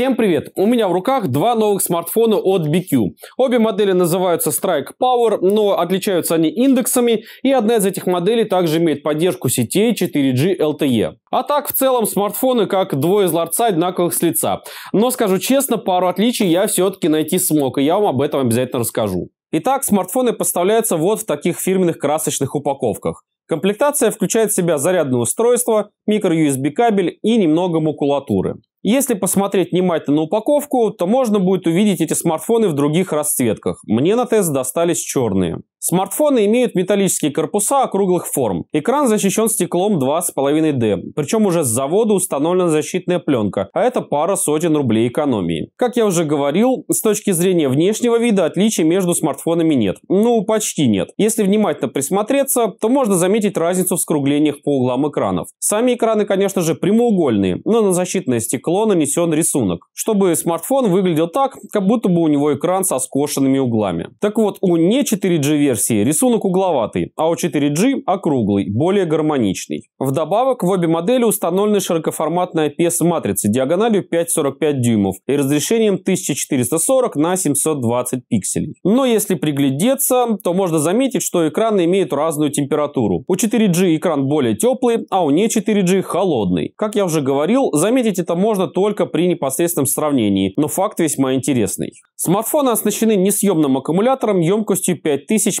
Всем привет! У меня в руках два новых смартфона от BQ. Обе модели называются Strike Power, но отличаются они индексами, и одна из этих моделей также имеет поддержку сетей 4G LTE. А так, в целом, смартфоны как двое из ларца, одинаковых с лица. Но, скажу честно, пару отличий я все-таки найти смог, и я вам об этом обязательно расскажу. Итак, смартфоны поставляются вот в таких фирменных красочных упаковках. Комплектация включает в себя зарядное устройство, микро-USB кабель и немного макулатуры. Если посмотреть внимательно на упаковку, то можно будет увидеть эти смартфоны в других расцветках. Мне на тест достались черные. Смартфоны имеют металлические корпуса округлых форм. Экран защищен стеклом 2,5D, причем уже с завода установлена защитная пленка, а это пара сотен рублей экономии. Как я уже говорил, с точки зрения внешнего вида отличий между смартфонами нет. Ну, почти нет. Если внимательно присмотреться, то можно заметить разницу в скруглениях по углам экранов. Сами экраны, конечно же, прямоугольные, но на защитное стекло нанесен рисунок, чтобы смартфон выглядел так, как будто бы у него экран со скошенными углами. Так вот, у не 4G версии рисунок угловатый, а у 4G округлый, более гармоничный. Вдобавок в обе модели установлены широкоформатная PS-матрица диагональю 5,45 дюймов и разрешением 1440 на 720 пикселей. Но если приглядеться, то можно заметить, что экраны имеют разную температуру. У 4G экран более теплый, а у не 4G холодный. Как я уже говорил, заметить это можно только при непосредственном сравнении, но факт весьма интересный. Смартфоны оснащены несъемным аккумулятором емкостью 5000 3000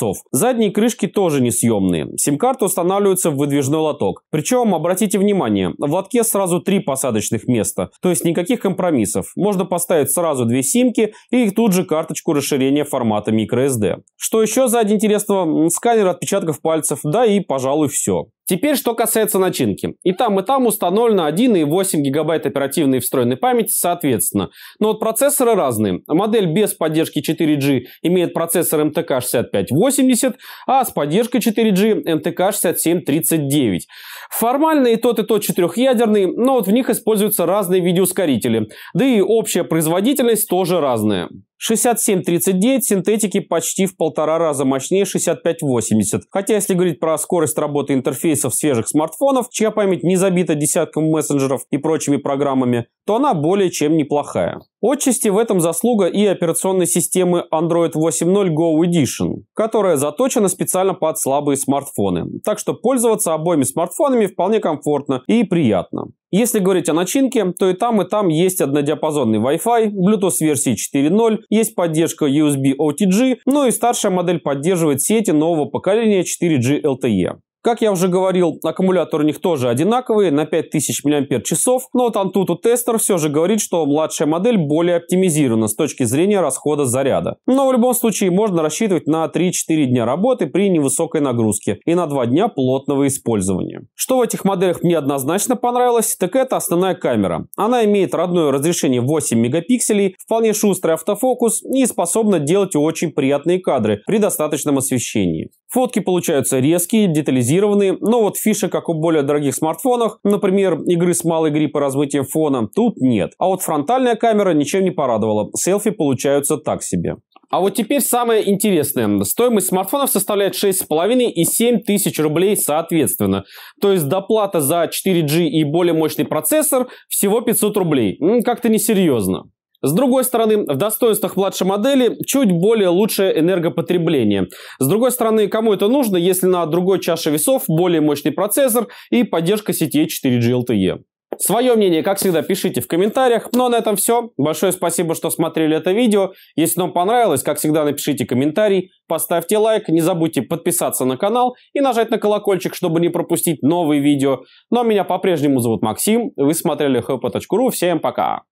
мАч. Задние крышки тоже несъемные. Сим-карта устанавливается в выдвижной лоток. Причем, обратите внимание, в лотке сразу три посадочных места, то есть никаких компромиссов. Можно поставить сразу две симки и тут же карточку расширения формата microSD. Что еще сзади интересного? Сканер отпечатков пальцев, да и, пожалуй, все. Теперь, что касается начинки. И там, и там установлено 1,8 гигабайт оперативной встроенной памяти соответственно. Но вот процессоры разные. Модель без поддержки 4G имеет процессор MTK 6580, а с поддержкой 4G MTK 6739. Формально и тот, и тот четырехъядерный, но вот в них используются разные видеоускорители. Да и общая производительность тоже разная. 67.39 синтетики почти в полтора раза мощнее 65.80. Хотя, если говорить про скорость работы интерфейсов свежих смартфонов, чья память не забита десятком мессенджеров и прочими программами, то она более чем неплохая. Отчасти в этом заслуга и операционной системы Android 8.0 Go Edition, которая заточена специально под слабые смартфоны. Так что пользоваться обоими смартфонами вполне комфортно и приятно. Если говорить о начинке, то и там, и там есть однодиапазонный Wi-Fi, Bluetooth версии 4.0, есть поддержка USB OTG, ну и старшая модель поддерживает сети нового поколения 4G LTE. Как я уже говорил, аккумуляторы у них тоже одинаковые, на 5000 мАч, но вот Antutu тестер все же говорит, что младшая модель более оптимизирована с точки зрения расхода заряда. Но в любом случае можно рассчитывать на 3-4 дня работы при невысокой нагрузке и на 2 дня плотного использования. Что в этих моделях мне однозначно понравилось, так это основная камера. Она имеет родное разрешение 8 мегапикселей, вполне шустрый автофокус и способна делать очень приятные кадры при достаточном освещении. Фотки получаются резкие, детализированные, но вот фишек, как у более дорогих смартфонов, например, игры с малой гриппой размытием фона, тут нет. А вот фронтальная камера ничем не порадовала, селфи получаются так себе. А вот теперь самое интересное. Стоимость смартфонов составляет 6,5 и 7 тысяч рублей соответственно. То есть доплата за 4G и более мощный процессор всего 500 рублей. Как-то несерьезно. С другой стороны, в достоинствах младшей модели чуть более лучшее энергопотребление. С другой стороны, кому это нужно, если на другой чаше весов более мощный процессор и поддержка сети 4G LTE? Свое мнение, как всегда, пишите в комментариях. Ну а на этом все. Большое спасибо, что смотрели это видео. Если вам понравилось, как всегда, напишите комментарий, поставьте лайк, не забудьте подписаться на канал и нажать на колокольчик, чтобы не пропустить новые видео. Ну а меня по-прежнему зовут Максим, вы смотрели hp.ru, всем пока!